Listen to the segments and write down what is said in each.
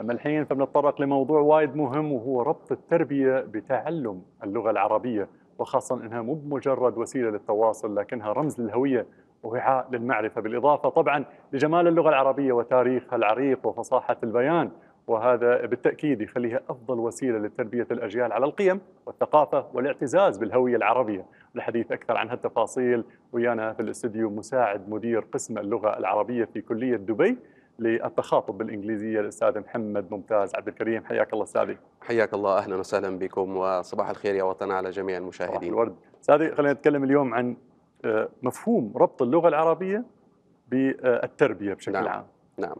أما الحين فبنتطرق لموضوع وايد مهم وهو ربط التربية بتعلم اللغة العربية وخاصة أنها مو مجرد وسيلة للتواصل لكنها رمز للهوية ووعاء للمعرفة بالإضافة طبعا لجمال اللغة العربية وتاريخها العريق وفصاحة البيان وهذا بالتأكيد يخليها أفضل وسيلة لتربية الأجيال على القيم والثقافة والاعتزاز بالهوية العربية الحديث أكثر عن هالتفاصيل ويانا في الاستديو مساعد مدير قسم اللغة العربية في كلية دبي للتخاطب بالإنجليزية الأستاذ محمد ممتاز عبد الكريم حياك الله أستاذي حياك الله أهلا وسهلا بكم وصباح الخير يا وطن على جميع المشاهدين صباح الورد أستاذي خلينا نتكلم اليوم عن آه، مفهوم ربط اللغة العربية بالتربية بشكل نعم. عام نعم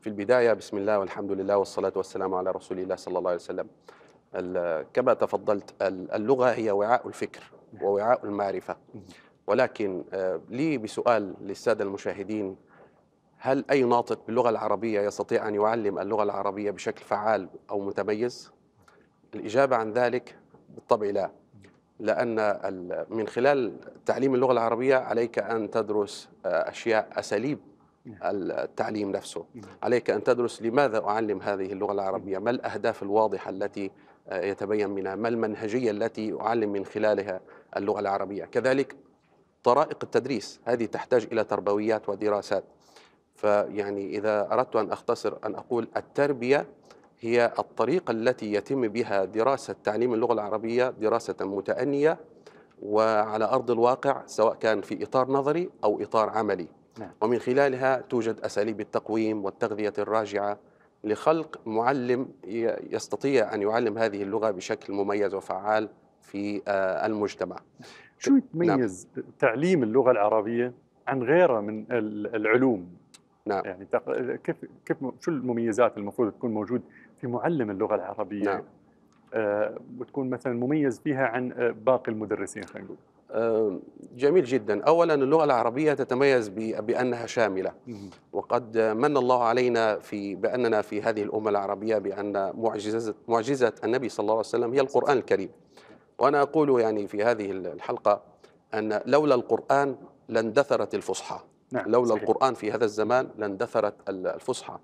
في البداية بسم الله والحمد لله والصلاة والسلام على رسول الله صلى الله عليه وسلم كما تفضلت اللغة هي وعاء الفكر نعم. ووعاء المعرفة ولكن آه، لي بسؤال للسادة المشاهدين هل أي ناطق باللغة العربية يستطيع أن يعلم اللغة العربية بشكل فعال أو متميز؟ الإجابة عن ذلك بالطبع لا لأن من خلال تعليم اللغة العربية عليك أن تدرس آه، أشياء أساليب نعم. التعليم نفسه نعم. عليك أن تدرس لماذا أعلم هذه اللغة العربية ما الأهداف الواضحة التي آه، يتبين منها ما المنهجية التي أعلم من خلالها اللغة العربية كذلك طرائق التدريس هذه تحتاج إلى تربويات ودراسات فيعني إذا أردت أن أختصر أن أقول التربية هي الطريقة التي يتم بها دراسة تعليم اللغة العربية دراسة متأنية وعلى أرض الواقع سواء كان في إطار نظري أو إطار عملي نعم. ومن خلالها توجد أساليب التقويم والتغذية الراجعة لخلق معلم يستطيع أن يعلم هذه اللغة بشكل مميز وفعال في آه، المجتمع شو يتميز نعم. تعليم اللغة العربية عن غيرها من العلوم نعم يعني كيف كيف شو المميزات المفروض تكون موجود في معلم اللغه العربيه نعم آه، وتكون مثلا مميز فيها عن آه، باقي المدرسين خلينا نقول آه، جميل جدا اولا اللغه العربيه تتميز بانها شامله وقد من الله علينا في باننا في هذه الامه العربيه بان معجزه معجزه النبي صلى الله عليه وسلم هي القران الكريم وانا اقول يعني في هذه الحلقه ان لولا القران لاندثرت الفصحى نعم لولا صحيح. القرآن في هذا الزمان لاندثرت الفصحى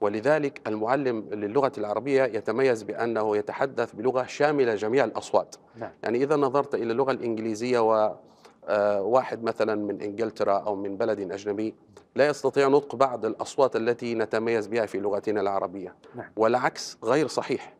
ولذلك المعلم للغة العربية يتميز بأنه يتحدث بلغة شاملة جميع الأصوات نعم. يعني إذا نظرت إلى اللغة الإنجليزية و آه، واحد مثلا من انجلترا او من بلد اجنبي لا يستطيع نطق بعض الاصوات التي نتميز بها في لغتنا العربيه نعم. والعكس غير صحيح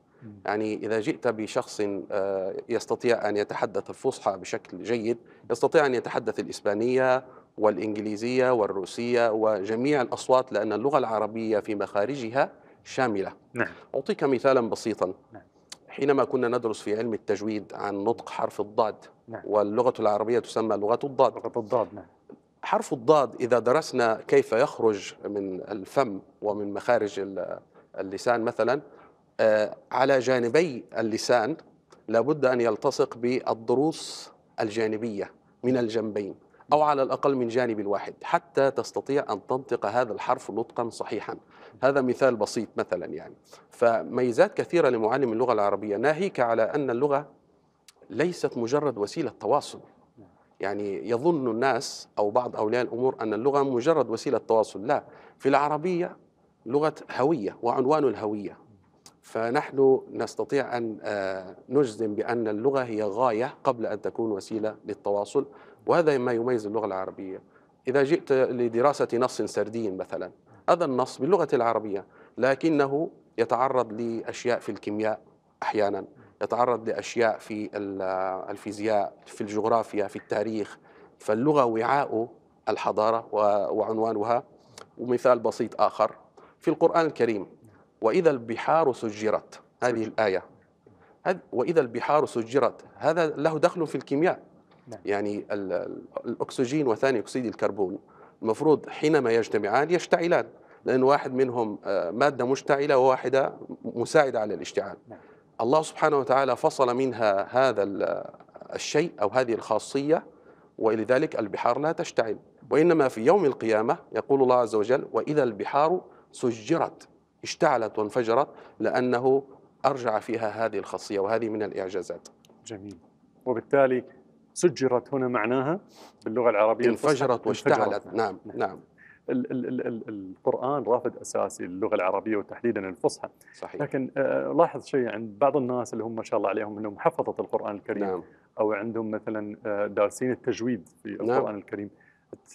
يعني إذا جئت بشخص آه، يستطيع أن يتحدث الفصحى بشكل جيد يستطيع أن يتحدث الإسبانية والإنجليزية والروسية وجميع الأصوات لأن اللغة العربية في مخارجها شاملة نعم. أعطيك مثالا بسيطا نعم. حينما كنا ندرس في علم التجويد عن نطق حرف الضاد نعم. واللغة العربية تسمى لغة الضاد لغة الضاد نعم. حرف الضاد إذا درسنا كيف يخرج من الفم ومن مخارج اللسان مثلا آه، على جانبي اللسان لابد أن يلتصق بالضروس الجانبية من الجنبين أو على الأقل من جانب واحد حتى تستطيع أن تنطق هذا الحرف نطقا صحيحا هذا مثال بسيط مثلا يعني فميزات كثيرة لمعلم اللغة العربية ناهيك على أن اللغة ليست مجرد وسيلة تواصل يعني يظن الناس أو بعض أولياء الأمور أن اللغة مجرد وسيلة تواصل لا في العربية لغة هوية وعنوان الهوية فنحن نستطيع أن آه، نجزم بأن اللغة هي غاية قبل أن تكون وسيلة للتواصل وهذا ما يميز اللغة العربية إذا جئت لدراسة نص سردي مثلا هذا النص باللغة العربية لكنه يتعرض لأشياء في الكيمياء أحيانا يتعرض لأشياء في الفيزياء في الجغرافيا في التاريخ فاللغة وعاء الحضارة وعنوانها ومثال بسيط آخر في القرآن الكريم وإذا البحار سجرت هذه الآية وإذا البحار سجرت هذا له دخل في الكيمياء نعم. يعني الأكسجين وثاني أكسيد الكربون المفروض حينما يجتمعان يشتعلان لأن واحد منهم آه، مادة مشتعلة وواحدة مساعدة على الاشتعال نعم. الله سبحانه وتعالى فصل منها هذا الشيء أو هذه الخاصية ولذلك البحار لا تشتعل وإنما في يوم القيامة يقول الله عز وجل وإذا البحار سجرت اشتعلت وانفجرت لأنه أرجع فيها هذه الخاصية وهذه من الإعجازات جميل وبالتالي سجرت هنا معناها باللغة العربية انفجرت واشتعلت نعم نعم, نعم. ال ال ال القرآن رافد أساسي للغة العربية وتحديدا الفصحى صحيح لكن آه لاحظ شيء عند بعض الناس اللي هم ما شاء الله عليهم أنهم حفظة القرآن الكريم نعم. أو عندهم مثلا آه دارسين التجويد في نعم. القرآن الكريم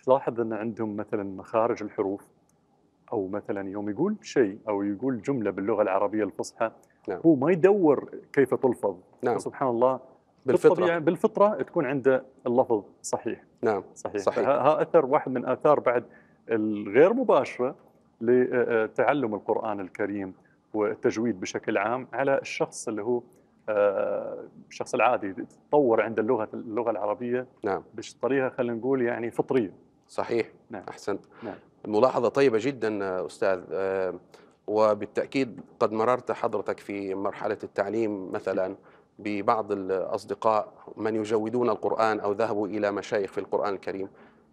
تلاحظ أن عندهم مثلا مخارج الحروف أو مثلا يوم يقول شيء أو يقول جملة باللغة العربية الفصحى نعم. هو ما يدور كيف تلفظ نعم. سبحان الله بالفطره بالفطره تكون عنده اللفظ صحيح نعم صحيح, صحيح. ها اثر واحد من اثار بعد الغير مباشره لتعلم القران الكريم والتجويد بشكل عام على الشخص اللي هو آه، الشخص العادي تطور عند اللغه اللغه العربيه نعم بطريقه خلينا نقول يعني فطريه صحيح نعم احسنت نعم ملاحظه طيبه جدا استاذ آه، وبالتاكيد قد مررت حضرتك في مرحله التعليم مثلا ببعض الأصدقاء من يجودون القرآن أو ذهبوا إلى مشايخ في القرآن الكريم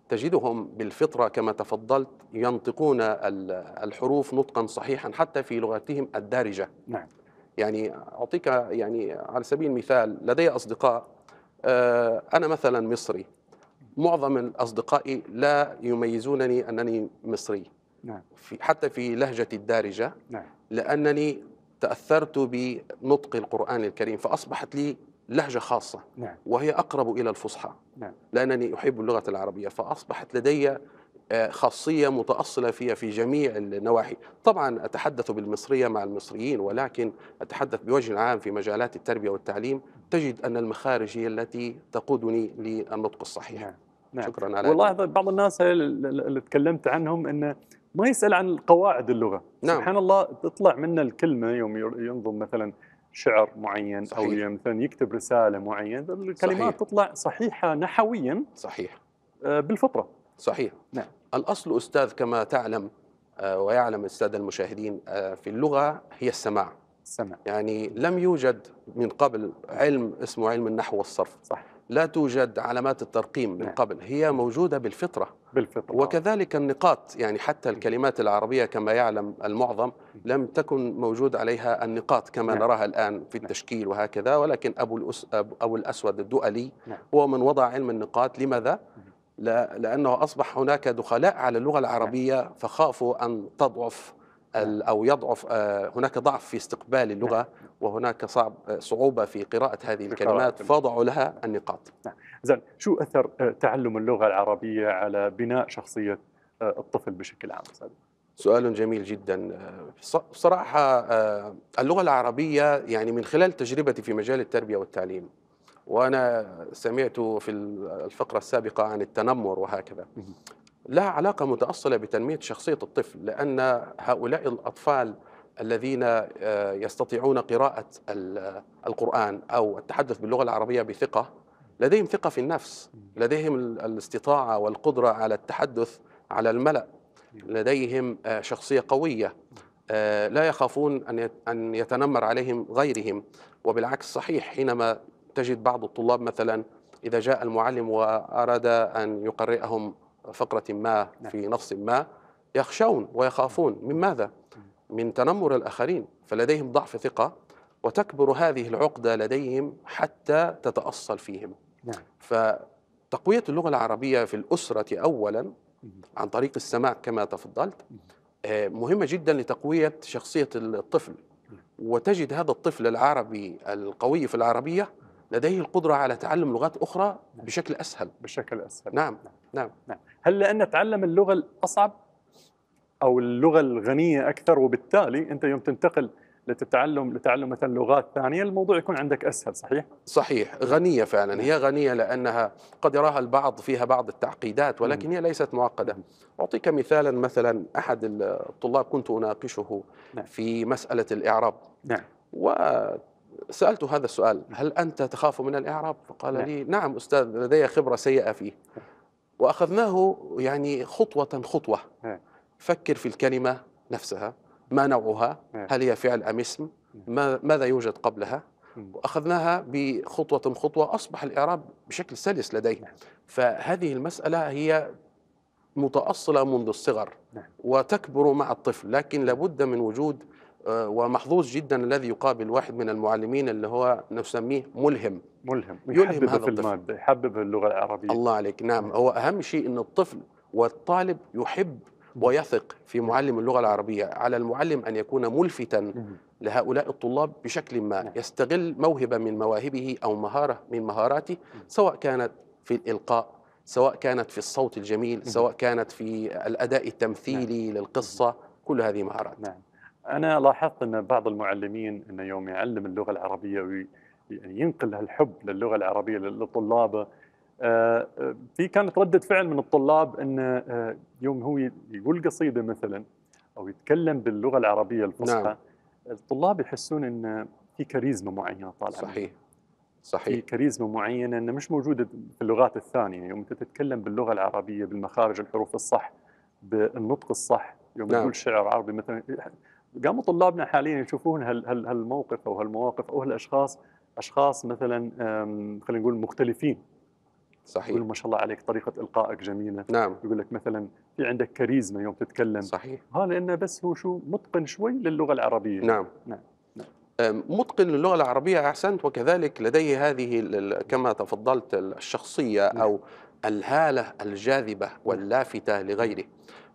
تجدهم بالفطرة كما تفضلت ينطقون الحروف نطقا صحيحا حتى في لغتهم الدارجة نعم. يعني أعطيك يعني على سبيل المثال لدي أصدقاء آه، أنا مثلا مصري معظم أصدقائي لا يميزونني أنني مصري نعم. حتى في لهجة الدارجة نعم. لأنني تأثرت بنطق القرآن الكريم فأصبحت لي لهجة خاصة نعم. وهي أقرب إلى الفصحى نعم. لأنني أحب اللغة العربية فأصبحت لدي آه، خاصية متأصلة فيها في جميع النواحي طبعا أتحدث بالمصرية مع المصريين ولكن أتحدث بوجه عام في مجالات التربية والتعليم تجد أن المخارج هي التي تقودني للنطق الصحيح نعم. نعم. شكرا على والله بعض الناس اللي تكلمت عنهم أن ما يسال عن قواعد اللغه نعم. سبحان الله تطلع منه الكلمه يوم ينظم مثلا شعر معين صحيح. او مثلا يكتب رساله معينه الكلمات صحيح. تطلع صحيحه نحويا صحيح آه، بالفطره صحيح نعم الاصل استاذ كما تعلم آه، ويعلم الساده المشاهدين آه، في اللغه هي السماع السماع يعني لم يوجد من قبل علم اسمه علم النحو والصرف صح لا توجد علامات الترقيم من نعم. قبل هي موجودة بالفطرة بالفطرة وكذلك النقاط يعني حتى الكلمات العربية كما يعلم المعظم لم تكن موجود عليها النقاط كما نعم. نراها الآن في نعم. التشكيل وهكذا ولكن أبو, الأس أبو الأسود الدؤلي نعم. هو من وضع علم النقاط لماذا؟ لأنه أصبح هناك دخلاء على اللغة نعم. العربية فخافوا أن تضعف او يضعف آه، هناك ضعف في استقبال اللغه نعم. وهناك صعب آه، صعوبه في قراءه هذه الكلمات فضعوا لها النقاط زين نعم. شو اثر آه، تعلم اللغه العربيه على بناء شخصيه الطفل بشكل عام سؤال جميل جدا بصراحة اللغة العربية يعني من خلال تجربتي في مجال التربية والتعليم وأنا سمعت في الفقرة السابقة عن التنمر وهكذا لها علاقة متأصلة بتنمية شخصية الطفل لأن هؤلاء الأطفال الذين آه، يستطيعون قراءة القرآن أو التحدث باللغة العربية بثقة لديهم ثقة في النفس لديهم الاستطاعة والقدرة على التحدث على الملأ لديهم آه، شخصية قوية آه، لا يخافون أن يتنمر عليهم غيرهم وبالعكس صحيح حينما تجد بعض الطلاب مثلا إذا جاء المعلم وأراد أن يقرئهم فقرة ما نعم. في نص ما يخشون ويخافون نعم. من ماذا؟ من تنمر الآخرين فلديهم ضعف ثقة وتكبر هذه العقدة لديهم حتى تتأصل فيهم نعم. فتقوية اللغة العربية في الأسرة أولا عن طريق السماع كما تفضلت آه، مهمة جدا لتقوية شخصية الطفل وتجد هذا الطفل العربي القوي في العربية لديه القدرة على تعلم لغات أخرى نعم. بشكل أسهل بشكل أسهل نعم نعم, نعم. هل لان تعلم اللغه الاصعب او اللغه الغنيه اكثر وبالتالي انت يوم تنتقل لتتعلم لتعلم مثلا لغات ثانيه الموضوع يكون عندك اسهل صحيح؟ صحيح غنيه فعلا نعم. هي غنيه لانها قد يراها البعض فيها بعض التعقيدات ولكن هي ليست معقده. اعطيك مثالا مثلا احد الطلاب كنت اناقشه نعم. في مساله الاعراب. نعم. وسالته هذا السؤال هل انت تخاف من الاعراب؟ فقال نعم. لي نعم استاذ لدي خبره سيئه فيه. واخذناه يعني خطوه خطوه فكر في الكلمه نفسها ما نوعها هل هي فعل ام اسم ماذا يوجد قبلها واخذناها بخطوه خطوه اصبح الاعراب بشكل سلس لديه نعم. فهذه المساله هي متاصله منذ الصغر نعم. وتكبر مع الطفل لكن لابد من وجود آه، ومحظوظ جدا الذي يقابل واحد من المعلمين اللي هو نسميه ملهم ملهم يلهم هذا في المادة يحبب اللغة العربية الله عليك نعم. نعم هو أهم شيء أن الطفل والطالب يحب ويثق في معلم اللغة العربية على المعلم أن يكون ملفتا لهؤلاء الطلاب بشكل ما نعم. يستغل موهبة من مواهبه أو مهارة من مهاراته سواء كانت في الإلقاء سواء كانت في الصوت الجميل سواء كانت في الأداء التمثيلي نعم. للقصة كل هذه مهارات انا لاحظت ان بعض المعلمين انه يوم يعلم اللغه العربيه وي يعني ينقل هالحب للغه العربيه لطلابه آه، في كانت رده فعل من الطلاب ان آه، يوم هو يقول قصيده مثلا او يتكلم باللغه العربيه الفصحى نعم. الطلاب يحسون ان في كاريزما معينه طالعه صحيح صحيح في كاريزما معينه انه مش موجوده في اللغات الثانيه يوم انت تتكلم باللغه العربيه بالمخارج الحروف الصح بالنطق الصح يوم نعم. تقول شعر عربي مثلا قاموا طلابنا حاليا يشوفون هالموقف او هالمواقف او هالاشخاص اشخاص مثلا خلينا نقول مختلفين صحيح يقول ما شاء الله عليك طريقه القائك جميله نعم يقول لك مثلا في عندك كاريزما يوم تتكلم صحيح هذا آه، لانه بس هو شو متقن شوي للغه العربيه نعم نعم, نعم. متقن للغة العربية أحسنت وكذلك لديه هذه كما تفضلت الشخصية نعم. أو الهالة الجاذبة واللافتة لغيره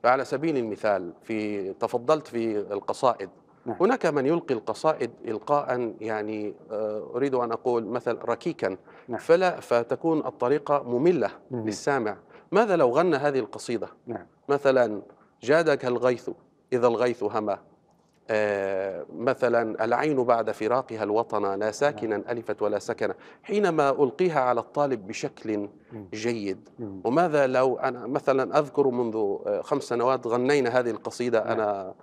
على سبيل المثال في تفضلت في القصائد نعم. هناك من يلقي القصائد إلقاء يعني آه، أريد أن أقول مثل ركيكا نعم. فلا فتكون الطريقة مملة للسامع ماذا لو غنى هذه القصيدة نعم. مثلا جادك الغيث إذا الغيث هما آه، مثلا العين بعد فراقها الوطن لا ساكنا نعم. ألفت ولا سكنة حينما ألقيها على الطالب بشكل جيد وماذا لو أنا مثلا أذكر منذ خمس سنوات غنينا هذه القصيدة نعم. أنا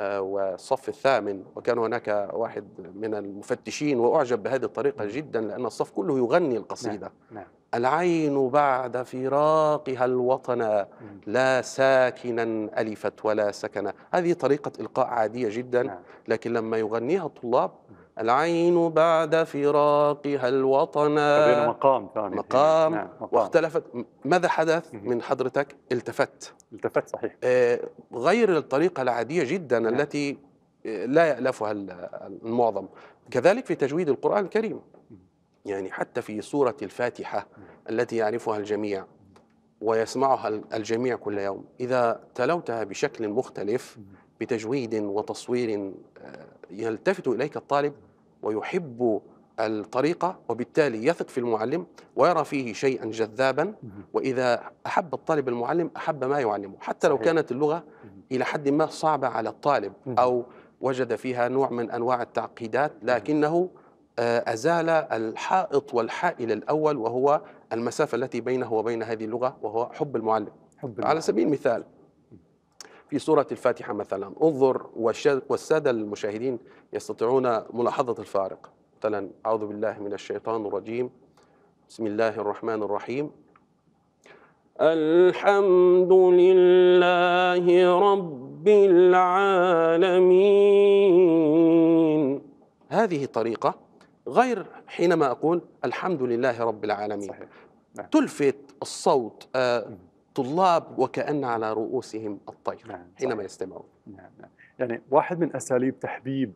آه، والصف الثامن وكان هناك واحد من المفتشين وأعجب بهذه الطريقة جدا لأن الصف كله يغني القصيدة نعم، العين بعد فراقها الوطن لا ساكنا ألفت ولا سكنا هذه طريقة إلقاء عادية جدا نعم. لكن لما يغنيها الطلاب العين بعد فراقها الوطن مقام ثاني مقام, نعم مقام واختلفت ماذا حدث من حضرتك التفت التفت صحيح آه، غير الطريقة العادية جدا نعم. التي آه، لا يألفها المعظم كذلك في تجويد القرآن الكريم يعني حتى في سورة الفاتحة التي يعرفها الجميع ويسمعها الجميع كل يوم إذا تلوتها بشكل مختلف بتجويد وتصوير آه، يلتفت إليك الطالب ويحب الطريقة وبالتالي يثق في المعلم ويرى فيه شيئا جذابا وإذا أحب الطالب المعلم أحب ما يعلمه حتى لو كانت اللغة إلى حد ما صعبة على الطالب أو وجد فيها نوع من أنواع التعقيدات لكنه آه، أزال الحائط والحائل الأول وهو المسافة التي بينه وبين هذه اللغة وهو حب المعلم حب المعلم. على سبيل المثال في سورة الفاتحة مثلا انظر والسادة المشاهدين يستطيعون ملاحظة الفارق مثلا أعوذ بالله من الشيطان الرجيم بسم الله الرحمن الرحيم الحمد لله رب العالمين هذه طريقة غير حينما أقول الحمد لله رب العالمين صحيح. نعم. تلفت الصوت آه، طلاب وكأن على رؤوسهم الطير نعم. حينما يستمعون نعم. نعم. يعني واحد من أساليب تحبيب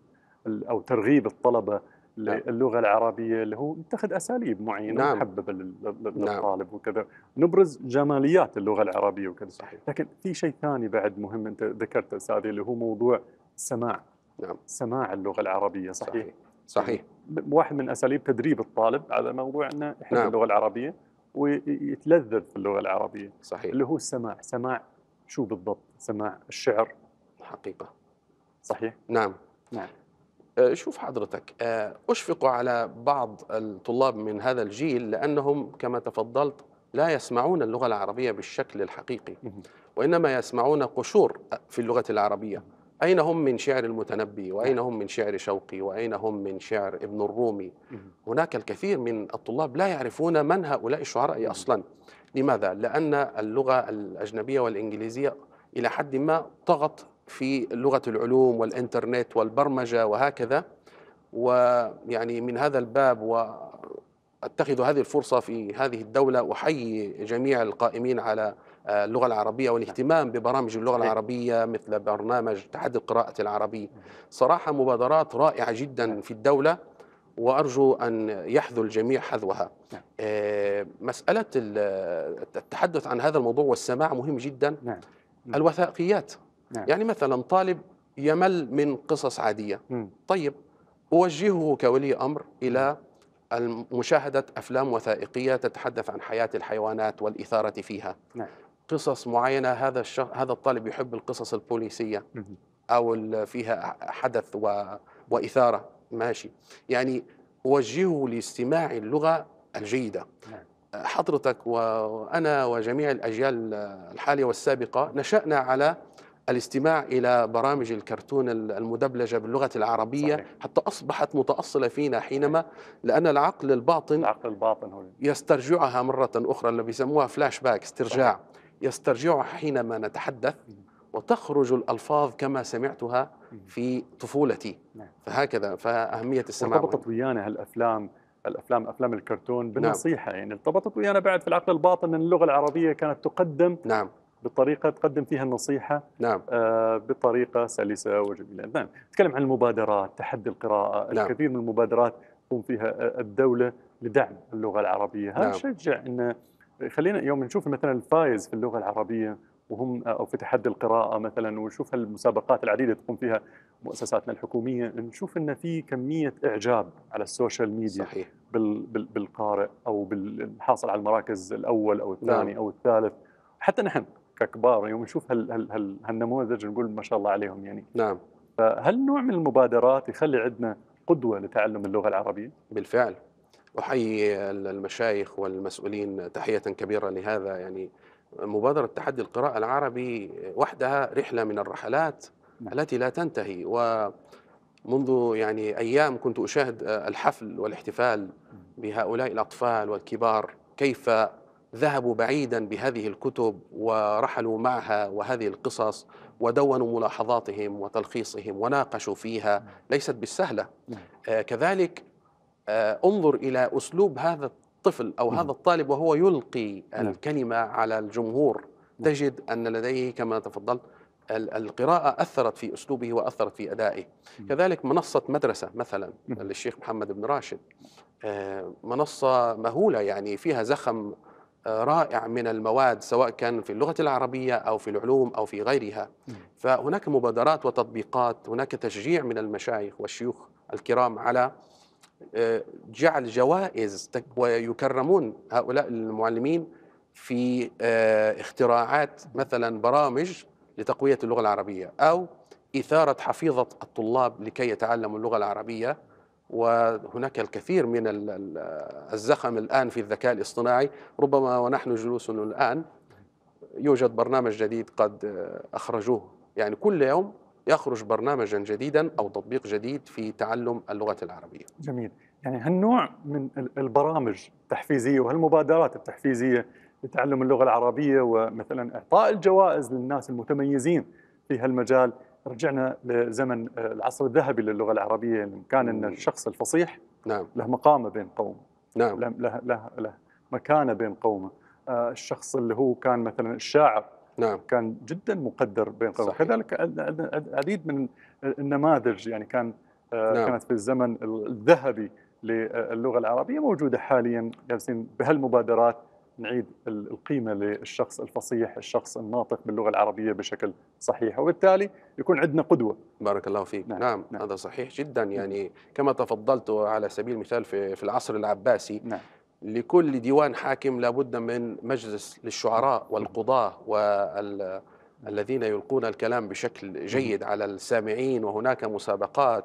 أو ترغيب الطلبة نعم. للغة العربية اللي هو نتخذ أساليب معينة نعم. محببة للطالب نعم. وكذا نبرز جماليات اللغة العربية وكذا صحيح. لكن في شيء ثاني بعد مهم أنت ذكرته أستاذي اللي هو موضوع السماع نعم. سماع اللغة العربية صحيح, صحيح. صحيح واحد من اساليب تدريب الطالب على موضوع انه يحب نعم. اللغه العربيه ويتلذذ في اللغه العربيه صحيح اللي هو السماع سماع شو بالضبط سماع الشعر حقيقه صحيح نعم نعم آه، شوف حضرتك آه، أشفق على بعض الطلاب من هذا الجيل لأنهم كما تفضلت لا يسمعون اللغة العربية بالشكل الحقيقي وإنما يسمعون قشور في اللغة العربية أين هم من شعر المتنبي نعم. وأين هم من شعر شوقي وأين هم من شعر ابن الرومي هناك الكثير من الطلاب لا يعرفون من هؤلاء الشعراء أصلا لماذا؟ لأن اللغة الأجنبية والإنجليزية إلى حد ما طغت في لغة العلوم والإنترنت والبرمجة وهكذا ويعني من هذا الباب وأتخذ هذه الفرصة في هذه الدولة أحيي جميع القائمين على آه، اللغة العربية نعم. والاهتمام ببرامج اللغة إيه. العربية مثل برنامج تحدي قراءة العربي صراحة مبادرات رائعة جدا نعم. في الدولة وأرجو أن يحذو الجميع حذوها نعم. آه، مسألة التحدث عن هذا الموضوع والسماع مهم جدا الوثائقيات يعني مثلا طالب يمل من قصص عادية طيب أوجهه كولي أمر إلى مشاهدة أفلام وثائقية تتحدث عن حياة الحيوانات والإثارة فيها نعم. قصص معينه هذا الشخ... هذا الطالب يحب القصص البوليسيه او فيها حدث و... واثاره ماشي يعني وجهه لاستماع اللغه الجيده نعم. حضرتك وانا وجميع الاجيال الحاليه والسابقه نشانا على الاستماع الى برامج الكرتون المدبلجه باللغه العربيه صحيح. حتى اصبحت متاصله فينا حينما لان العقل الباطن العقل الباطن هو يسترجعها مره اخرى اللي بيسموها فلاش باك استرجاع صحيح. يسترجعها حينما نتحدث وتخرج الألفاظ كما سمعتها في طفولتي نعم. فهكذا فأهمية السماع ارتبطت ويانا هالأفلام الافلام افلام الكرتون نعم. بنصيحه نعم. يعني ارتبطت ويانا بعد في العقل الباطن ان اللغه العربيه كانت تقدم نعم بطريقه تقدم فيها النصيحه نعم آه بطريقه سلسه وجميله نعم نتكلم عن المبادرات تحدي القراءه نعم. الكثير من المبادرات تقوم فيها الدوله لدعم اللغه العربيه هذا نعم. شجع ان خلينا يوم نشوف مثلا الفايز في اللغه العربيه وهم او في تحدي القراءه مثلا ونشوف المسابقات العديده تقوم فيها مؤسساتنا الحكوميه نشوف ان في كميه اعجاب على السوشيال ميديا صحيح. بال بالقارئ او بالحاصل على المراكز الاول او الثاني نعم. او الثالث حتى نحن ككبار يوم نشوف هال هال هال هالنموذج نقول ما شاء الله عليهم يعني نعم فهل نوع من المبادرات يخلي عندنا قدوه لتعلم اللغه العربيه؟ بالفعل احيي المشايخ والمسؤولين تحيه كبيره لهذا يعني مبادره تحدي القراءه العربي وحدها رحله من الرحلات نعم. التي لا تنتهي ومنذ يعني ايام كنت اشاهد الحفل والاحتفال نعم. بهؤلاء الاطفال والكبار كيف ذهبوا بعيدا بهذه الكتب ورحلوا معها وهذه القصص ودونوا ملاحظاتهم وتلخيصهم وناقشوا فيها نعم. ليست بالسهله آه، كذلك آه، انظر إلى أسلوب هذا الطفل أو هذا الطالب وهو يلقي نعم. الكلمة على الجمهور نعم. تجد أن لديه كما تفضلت القراءة أثرت في أسلوبه وأثرت في أدائه كذلك منصة مدرسة مثلا نعم. للشيخ محمد بن راشد آه، منصة مهولة يعني فيها زخم آه، رائع من المواد سواء كان في اللغة العربية أو في العلوم أو في غيرها فهناك مبادرات وتطبيقات هناك تشجيع من المشايخ والشيوخ الكرام على آه، جعل جوائز ويكرمون هؤلاء المعلمين في آه، اختراعات مثلا برامج لتقويه اللغه العربيه او اثاره حفيظه الطلاب لكي يتعلموا اللغه العربيه وهناك الكثير من الزخم الان في الذكاء الاصطناعي ربما ونحن جلوس الان يوجد برنامج جديد قد آه، اخرجوه يعني كل يوم يخرج برنامجا جديدا او تطبيق جديد في تعلم اللغه العربيه. جميل، يعني هالنوع من البرامج التحفيزيه وهالمبادرات التحفيزيه لتعلم اللغه العربيه ومثلا اعطاء الجوائز للناس المتميزين في هالمجال رجعنا لزمن العصر الذهبي للغه العربيه يعني كان ان الشخص الفصيح نعم له مقامه بين قومه نعم له له له مكانه بين قومه آه، الشخص اللي هو كان مثلا الشاعر نعم كان جدا مقدر بين قوسين كذلك العديد من النماذج يعني كان آه، نعم. كانت في الزمن الذهبي آه، للغه العربيه موجوده حاليا جالسين بهالمبادرات نعيد القيمه للشخص الفصيح، الشخص الناطق باللغه العربيه بشكل صحيح، وبالتالي يكون عندنا قدوه. بارك الله فيك، نعم, نعم. نعم. هذا صحيح جدا نعم. يعني كما تفضلت على سبيل المثال في, في العصر العباسي نعم. لكل ديوان حاكم لابد من مجلس للشعراء والقضاة وال الذين يلقون الكلام بشكل جيد على السامعين وهناك مسابقات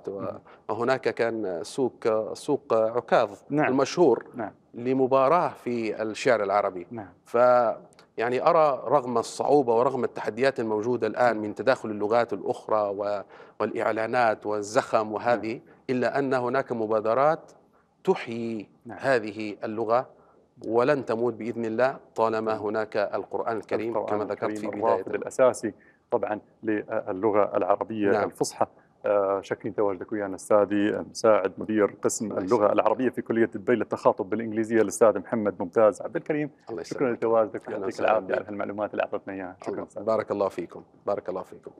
وهناك كان سوق سوق عكاظ نعم المشهور نعم لمباراة في الشعر العربي نعم ف يعني أرى رغم الصعوبة ورغم التحديات الموجودة الآن من تداخل اللغات الأخرى والإعلانات والزخم وهذه نعم. إلا أن هناك مبادرات تحيي نعم. هذه اللغة ولن تموت بإذن الله طالما نعم. هناك القرآن الكريم القرآن كما ذكرت في بداية الأساسي طبعا للغة العربية نعم. الفصحى آه، شكرا تواجدك ويانا استاذي آه، مساعد مدير قسم اللغه العربيه في كليه دبي للتخاطب بالانجليزيه الاستاذ محمد ممتاز عبد الكريم الله شكرا لتواجدك يعطيك العافيه على المعلومات اللي اعطتنا اياها شكرا الله. بارك الله فيكم بارك الله فيكم